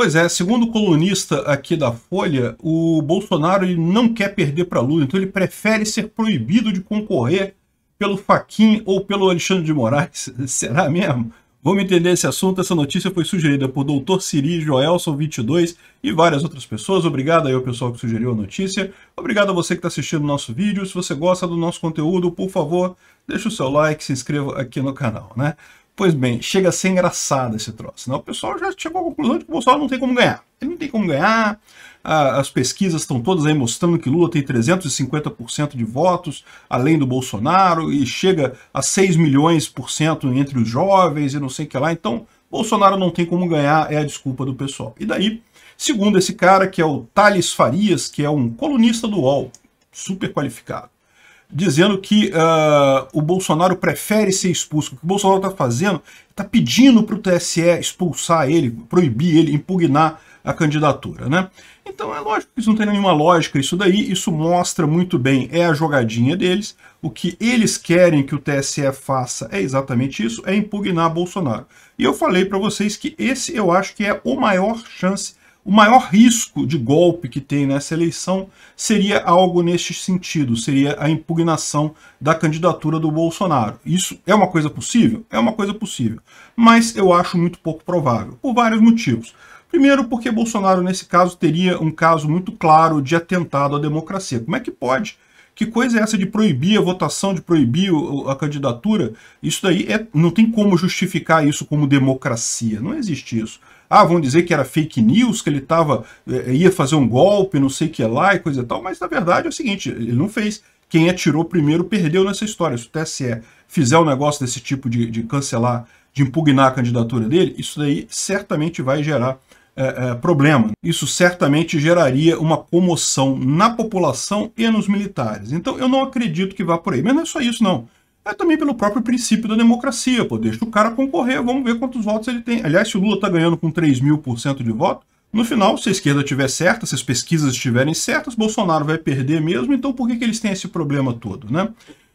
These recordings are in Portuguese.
Pois é, segundo o colunista aqui da Folha, o Bolsonaro não quer perder para Lula, então ele prefere ser proibido de concorrer pelo Faquin ou pelo Alexandre de Moraes. Será mesmo? Vamos entender esse assunto. Essa notícia foi sugerida por Dr. Siri Joelson22 e várias outras pessoas. Obrigado aí ao pessoal que sugeriu a notícia. Obrigado a você que está assistindo o nosso vídeo. Se você gosta do nosso conteúdo, por favor, deixa o seu like, se inscreva aqui no canal, né? Pois bem, chega a ser engraçado esse troço. Né? O pessoal já chegou à conclusão de que o Bolsonaro não tem como ganhar. Ele não tem como ganhar, as pesquisas estão todas aí mostrando que Lula tem 350% de votos, além do Bolsonaro, e chega a 6 milhões por cento entre os jovens e não sei o que lá. Então, Bolsonaro não tem como ganhar, é a desculpa do pessoal. E daí, segundo esse cara, que é o Thales Farias, que é um colunista do UOL, super qualificado dizendo que uh, o Bolsonaro prefere ser expulso. O que o Bolsonaro está fazendo, está pedindo para o TSE expulsar ele, proibir ele, impugnar a candidatura. Né? Então é lógico que isso não tem nenhuma lógica, isso daí, isso mostra muito bem, é a jogadinha deles, o que eles querem que o TSE faça é exatamente isso, é impugnar Bolsonaro. E eu falei para vocês que esse eu acho que é o maior chance o maior risco de golpe que tem nessa eleição seria algo neste sentido, seria a impugnação da candidatura do Bolsonaro. Isso é uma coisa possível? É uma coisa possível, mas eu acho muito pouco provável, por vários motivos. Primeiro, porque Bolsonaro, nesse caso, teria um caso muito claro de atentado à democracia. Como é que pode que coisa é essa de proibir a votação, de proibir a candidatura? Isso daí é, não tem como justificar isso como democracia. Não existe isso. Ah, vão dizer que era fake news, que ele tava, é, é, ia fazer um golpe, não sei o que lá e coisa e tal, mas na verdade é o seguinte, ele não fez. Quem atirou primeiro perdeu nessa história. Se o TSE fizer um negócio desse tipo de, de cancelar, de impugnar a candidatura dele, isso daí certamente vai gerar é, é, problema. Isso certamente geraria uma comoção na população e nos militares. Então eu não acredito que vá por aí. Mas não é só isso, não. É também pelo próprio princípio da democracia, pô. Deixa o cara concorrer, vamos ver quantos votos ele tem. Aliás, se o Lula está ganhando com 3 mil por cento de voto, no final, se a esquerda estiver certa, se as pesquisas estiverem certas, Bolsonaro vai perder mesmo, então por que, que eles têm esse problema todo, né?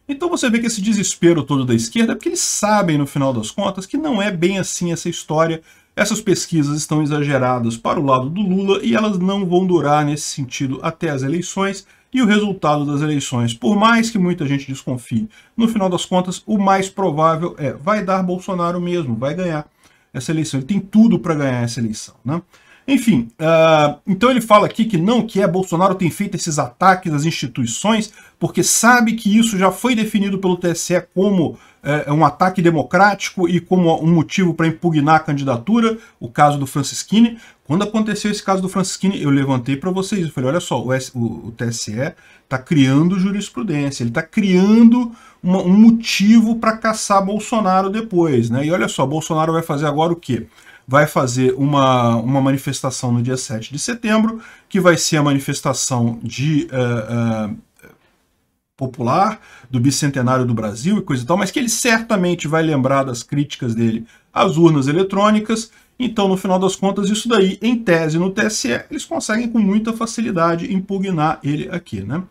Então você vê que esse desespero todo da esquerda é porque eles sabem, no final das contas, que não é bem assim essa história essas pesquisas estão exageradas para o lado do Lula e elas não vão durar nesse sentido até as eleições e o resultado das eleições. Por mais que muita gente desconfie, no final das contas, o mais provável é vai dar Bolsonaro mesmo, vai ganhar essa eleição. Ele tem tudo para ganhar essa eleição. Né? Enfim, uh, então ele fala aqui que não, que é Bolsonaro tem feito esses ataques às instituições, porque sabe que isso já foi definido pelo TSE como uh, um ataque democrático e como um motivo para impugnar a candidatura, o caso do Francisquini. Quando aconteceu esse caso do Francisquini, eu levantei para vocês, eu falei, olha só, o, S, o, o TSE está criando jurisprudência, ele está criando uma, um motivo para caçar Bolsonaro depois. né? E olha só, Bolsonaro vai fazer agora o quê? vai fazer uma, uma manifestação no dia 7 de setembro, que vai ser a manifestação de uh, uh, popular do bicentenário do Brasil e coisa e tal, mas que ele certamente vai lembrar das críticas dele às urnas eletrônicas. Então, no final das contas, isso daí, em tese no TSE, eles conseguem com muita facilidade impugnar ele aqui. Né?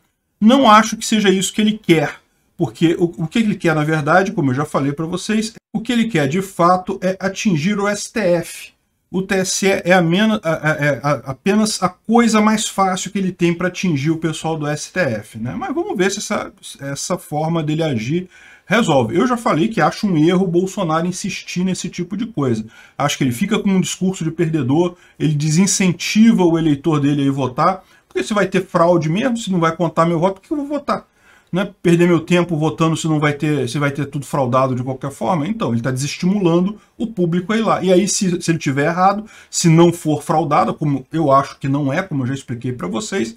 Não acho que seja isso que ele quer porque o, o que ele quer, na verdade, como eu já falei para vocês, o que ele quer de fato é atingir o STF. O TSE é, é, a mena, é apenas a coisa mais fácil que ele tem para atingir o pessoal do STF. Né? Mas vamos ver se essa, essa forma dele agir resolve. Eu já falei que acho um erro Bolsonaro insistir nesse tipo de coisa. Acho que ele fica com um discurso de perdedor, ele desincentiva o eleitor dele a ir votar, porque se vai ter fraude mesmo, se não vai contar meu voto, por que eu vou votar? né, perder meu tempo votando se não vai ter, se vai ter tudo fraudado de qualquer forma. Então, ele está desestimulando o público a ir lá. E aí, se, se ele tiver errado, se não for fraudado, como eu acho que não é, como eu já expliquei para vocês,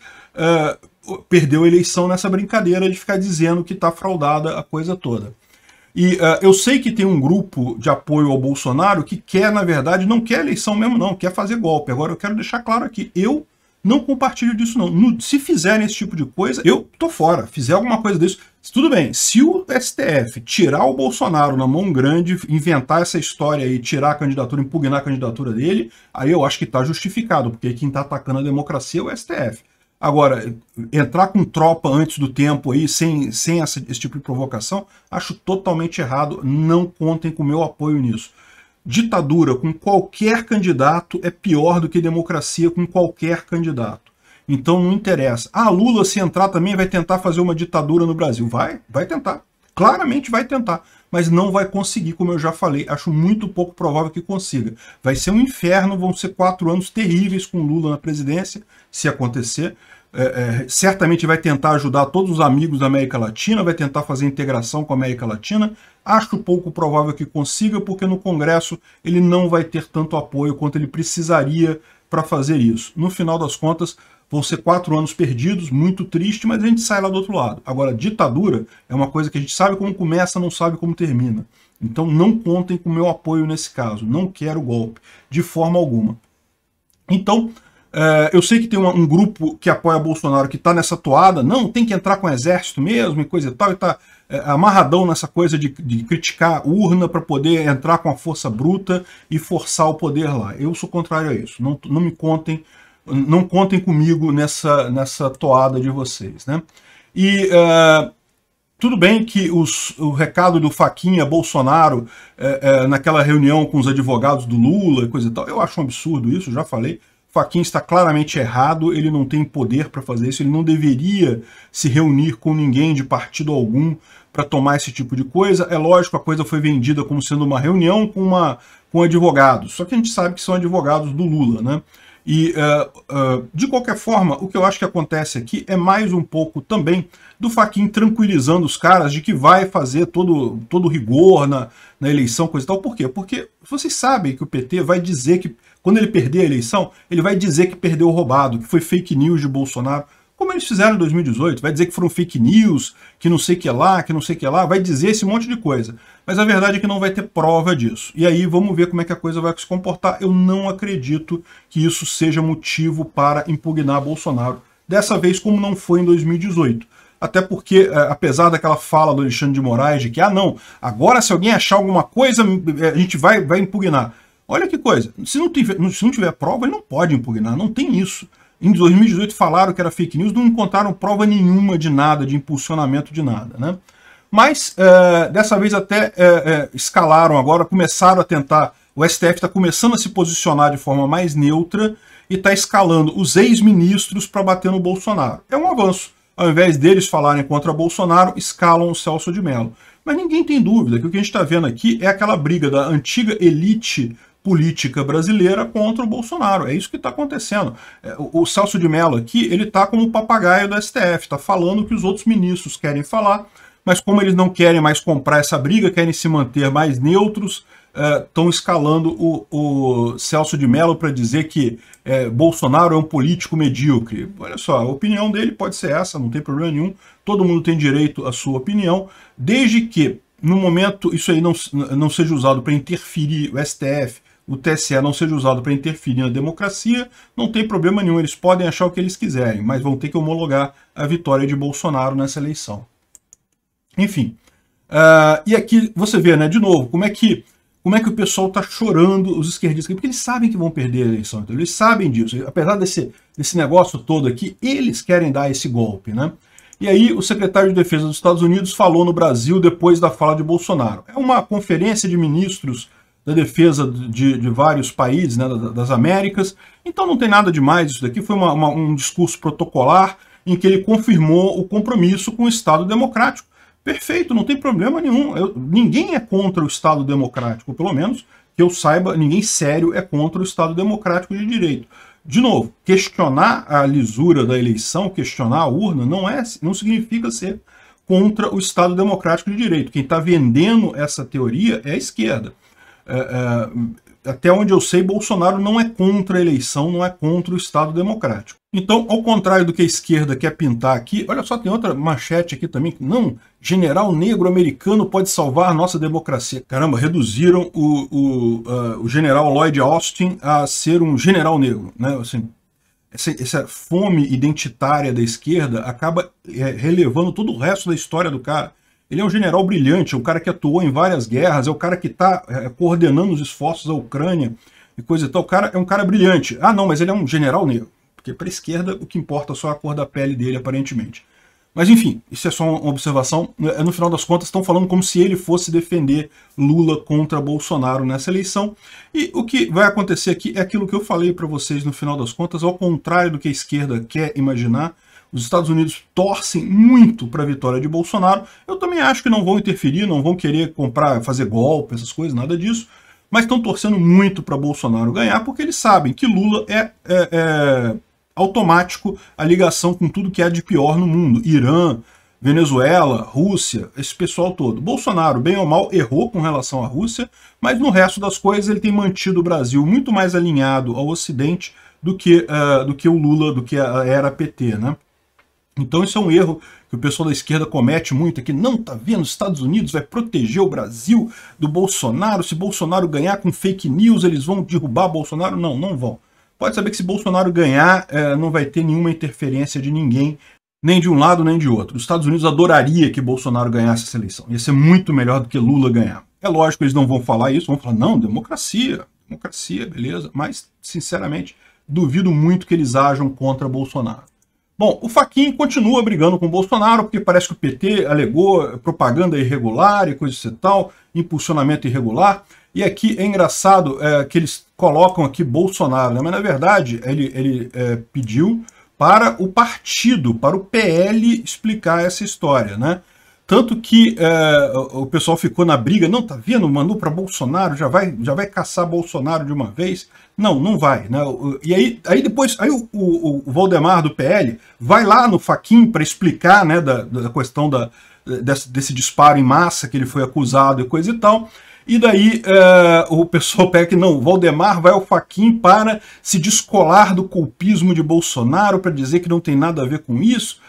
uh, perdeu a eleição nessa brincadeira de ficar dizendo que está fraudada a coisa toda. E uh, eu sei que tem um grupo de apoio ao Bolsonaro que quer, na verdade, não quer eleição mesmo não, quer fazer golpe. Agora eu quero deixar claro aqui, eu não compartilho disso não. No, se fizerem esse tipo de coisa, eu tô fora. Fizer alguma coisa disso, tudo bem. Se o STF tirar o Bolsonaro na mão grande, inventar essa história e tirar a candidatura, impugnar a candidatura dele, aí eu acho que tá justificado, porque quem tá atacando a democracia é o STF. Agora, entrar com tropa antes do tempo aí, sem, sem essa, esse tipo de provocação, acho totalmente errado. Não contem com o meu apoio nisso ditadura com qualquer candidato é pior do que democracia com qualquer candidato. Então não interessa. Ah, Lula, se entrar também, vai tentar fazer uma ditadura no Brasil. Vai, vai tentar. Claramente vai tentar. Mas não vai conseguir, como eu já falei. Acho muito pouco provável que consiga. Vai ser um inferno, vão ser quatro anos terríveis com Lula na presidência, se acontecer. É, é, certamente vai tentar ajudar todos os amigos da América Latina, vai tentar fazer integração com a América Latina. Acho pouco provável que consiga, porque no Congresso ele não vai ter tanto apoio quanto ele precisaria para fazer isso. No final das contas, vão ser quatro anos perdidos, muito triste, mas a gente sai lá do outro lado. Agora, ditadura é uma coisa que a gente sabe como começa, não sabe como termina. Então não contem com o meu apoio nesse caso, não quero golpe, de forma alguma. Então, é, eu sei que tem uma, um grupo que apoia Bolsonaro que está nessa toada, não, tem que entrar com o exército mesmo e coisa e tal, e está é, amarradão nessa coisa de, de criticar urna para poder entrar com a força bruta e forçar o poder lá. Eu sou contrário a isso. Não, não me contem, não contem comigo nessa, nessa toada de vocês. Né? E é, tudo bem que os, o recado do Faquinha Bolsonaro é, é, naquela reunião com os advogados do Lula e coisa e tal, eu acho um absurdo isso, já falei. Faquin está claramente errado, ele não tem poder para fazer isso, ele não deveria se reunir com ninguém de partido algum para tomar esse tipo de coisa. É lógico, a coisa foi vendida como sendo uma reunião com, uma, com advogados, só que a gente sabe que são advogados do Lula, né? E, uh, uh, de qualquer forma, o que eu acho que acontece aqui é mais um pouco também do Faquin tranquilizando os caras de que vai fazer todo, todo rigor na, na eleição, coisa e tal. Por quê? Porque vocês sabem que o PT vai dizer que, quando ele perder a eleição, ele vai dizer que perdeu o roubado, que foi fake news de Bolsonaro como eles fizeram em 2018. Vai dizer que foram fake news, que não sei que lá, que não sei que lá, vai dizer esse monte de coisa. Mas a verdade é que não vai ter prova disso. E aí vamos ver como é que a coisa vai se comportar. Eu não acredito que isso seja motivo para impugnar Bolsonaro. Dessa vez, como não foi em 2018. Até porque, é, apesar daquela fala do Alexandre de Moraes de que, ah não, agora se alguém achar alguma coisa, é, a gente vai, vai impugnar. Olha que coisa, se não, tiver, se não tiver prova, ele não pode impugnar, não tem isso em 2018 falaram que era fake news, não encontraram prova nenhuma de nada, de impulsionamento de nada. Né? Mas é, dessa vez até é, escalaram agora, começaram a tentar. O STF está começando a se posicionar de forma mais neutra e está escalando os ex-ministros para bater no Bolsonaro. É um avanço. Ao invés deles falarem contra Bolsonaro, escalam o Celso de Mello. Mas ninguém tem dúvida que o que a gente está vendo aqui é aquela briga da antiga elite política brasileira contra o Bolsonaro. É isso que está acontecendo. É, o Celso de Mello aqui, ele está como o papagaio do STF, está falando o que os outros ministros querem falar, mas como eles não querem mais comprar essa briga, querem se manter mais neutros, estão é, escalando o, o, Celso de Mello para dizer que é, Bolsonaro é um político medíocre. Olha só, a opinião dele pode ser essa, não tem problema nenhum. Todo mundo tem direito à sua opinião, desde que, no momento, isso aí não, não seja usado para interferir o STF, o TSE não seja usado para interferir na democracia, não tem problema nenhum, eles podem achar o que eles quiserem, mas vão ter que homologar a vitória de Bolsonaro nessa eleição. Enfim, uh, e aqui você vê, né, de novo, como é que como é que o pessoal está chorando, os esquerdistas, porque eles sabem que vão perder a eleição, então eles sabem disso. Apesar desse, desse negócio todo aqui, eles querem dar esse golpe, né? E aí o secretário de Defesa dos Estados Unidos falou no Brasil depois da fala de Bolsonaro. É uma conferência de ministros da defesa de, de vários países né, das Américas. Então não tem nada demais isso daqui, foi uma, uma, um discurso protocolar em que ele confirmou o compromisso com o Estado Democrático. Perfeito, não tem problema nenhum. Eu, ninguém é contra o Estado Democrático, pelo menos que eu saiba, ninguém sério é contra o Estado Democrático de Direito. De novo, questionar a lisura da eleição, questionar a urna, não, é, não significa ser contra o Estado Democrático de Direito. Quem está vendendo essa teoria é a esquerda. É, é, até onde eu sei, Bolsonaro não é contra a eleição, não é contra o Estado Democrático. Então, ao contrário do que a esquerda quer pintar aqui, olha só, tem outra manchete aqui também. Não, general negro americano pode salvar a nossa democracia. Caramba, reduziram o, o, uh, o general Lloyd Austin a ser um general negro. Né? Assim, essa, essa fome identitária da esquerda acaba é, relevando todo o resto da história do cara. Ele é um general brilhante, é um cara que atuou em várias guerras, é o cara que está é, coordenando os esforços da Ucrânia e coisa e tal. O cara é um cara brilhante. Ah, não, mas ele é um general negro. Porque para a esquerda o que importa é só a cor da pele dele, aparentemente. Mas enfim, isso é só uma observação. É, no final das contas, estão falando como se ele fosse defender Lula contra Bolsonaro nessa eleição. E o que vai acontecer aqui é aquilo que eu falei para vocês no final das contas, ao contrário do que a esquerda quer imaginar, os Estados Unidos torcem muito para a vitória de Bolsonaro. Eu também acho que não vão interferir, não vão querer comprar, fazer golpe, essas coisas, nada disso. Mas estão torcendo muito para Bolsonaro ganhar, porque eles sabem que Lula é, é, é automático a ligação com tudo que há de pior no mundo. Irã, Venezuela, Rússia, esse pessoal todo. Bolsonaro, bem ou mal, errou com relação à Rússia, mas no resto das coisas ele tem mantido o Brasil muito mais alinhado ao Ocidente do que, uh, do que o Lula, do que a era PT, né? Então isso é um erro que o pessoal da esquerda comete muito, aqui. É que não tá vendo, os Estados Unidos vai proteger o Brasil do Bolsonaro, se Bolsonaro ganhar com fake news, eles vão derrubar Bolsonaro? Não, não vão. Pode saber que se Bolsonaro ganhar, é, não vai ter nenhuma interferência de ninguém, nem de um lado nem de outro. Os Estados Unidos adoraria que Bolsonaro ganhasse essa eleição, ia ser muito melhor do que Lula ganhar. É lógico, eles não vão falar isso, vão falar, não, democracia, democracia, beleza, mas, sinceramente, duvido muito que eles ajam contra Bolsonaro. Bom, o Faquin continua brigando com o Bolsonaro, porque parece que o PT alegou propaganda irregular e coisa e tal, impulsionamento irregular. E aqui é engraçado é, que eles colocam aqui Bolsonaro, né? mas na verdade ele, ele é, pediu para o partido, para o PL explicar essa história, né? Tanto que é, o pessoal ficou na briga, não, tá vendo, mandou para Bolsonaro, já vai, já vai caçar Bolsonaro de uma vez. Não, não vai. Né? E aí, aí depois, aí o, o, o Valdemar do PL vai lá no Faquin para explicar né, da, da questão da, desse, desse, disparo em massa que ele foi acusado e coisa e tal. E daí é, o pessoal pega que não, Valdemar vai ao Faquin para se descolar do culpismo de Bolsonaro, para dizer que não tem nada a ver com isso.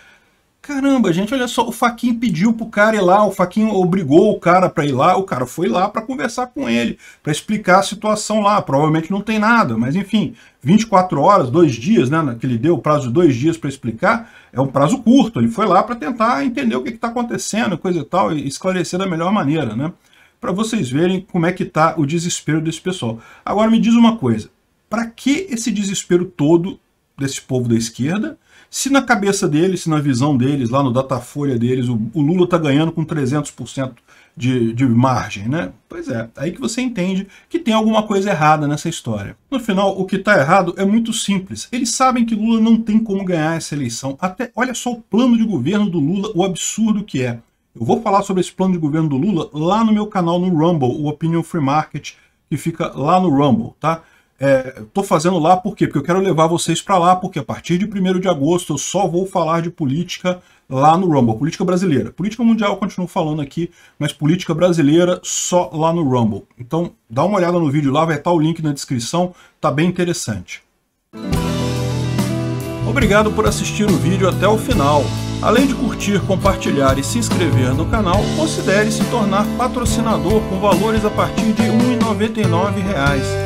Caramba, gente, olha só, o Faquin pediu pro cara ir lá, o Faquin obrigou o cara para ir lá, o cara foi lá para conversar com ele, para explicar a situação lá. Provavelmente não tem nada, mas enfim, 24 horas, dois dias, né, que ele deu o prazo de dois dias para explicar, é um prazo curto. Ele foi lá para tentar entender o que está acontecendo, coisa e tal, e esclarecer da melhor maneira, né? Para vocês verem como é que tá o desespero desse pessoal. Agora me diz uma coisa, para que esse desespero todo desse povo da esquerda, se na cabeça deles, se na visão deles, lá no Datafolha deles, o, o Lula está ganhando com 300% de, de margem, né? Pois é, aí que você entende que tem alguma coisa errada nessa história. No final, o que está errado é muito simples. Eles sabem que Lula não tem como ganhar essa eleição. Até Olha só o plano de governo do Lula, o absurdo que é. Eu vou falar sobre esse plano de governo do Lula lá no meu canal no Rumble, o Opinion Free Market, que fica lá no Rumble, tá? Estou é, fazendo lá por quê? Porque eu quero levar vocês para lá, porque a partir de 1 de agosto eu só vou falar de política lá no Rumble, política brasileira. Política mundial eu continuo falando aqui, mas política brasileira só lá no Rumble. Então dá uma olhada no vídeo lá, vai estar o link na descrição, tá bem interessante. Obrigado por assistir o vídeo até o final. Além de curtir, compartilhar e se inscrever no canal, considere se tornar patrocinador com valores a partir de R$ 1,99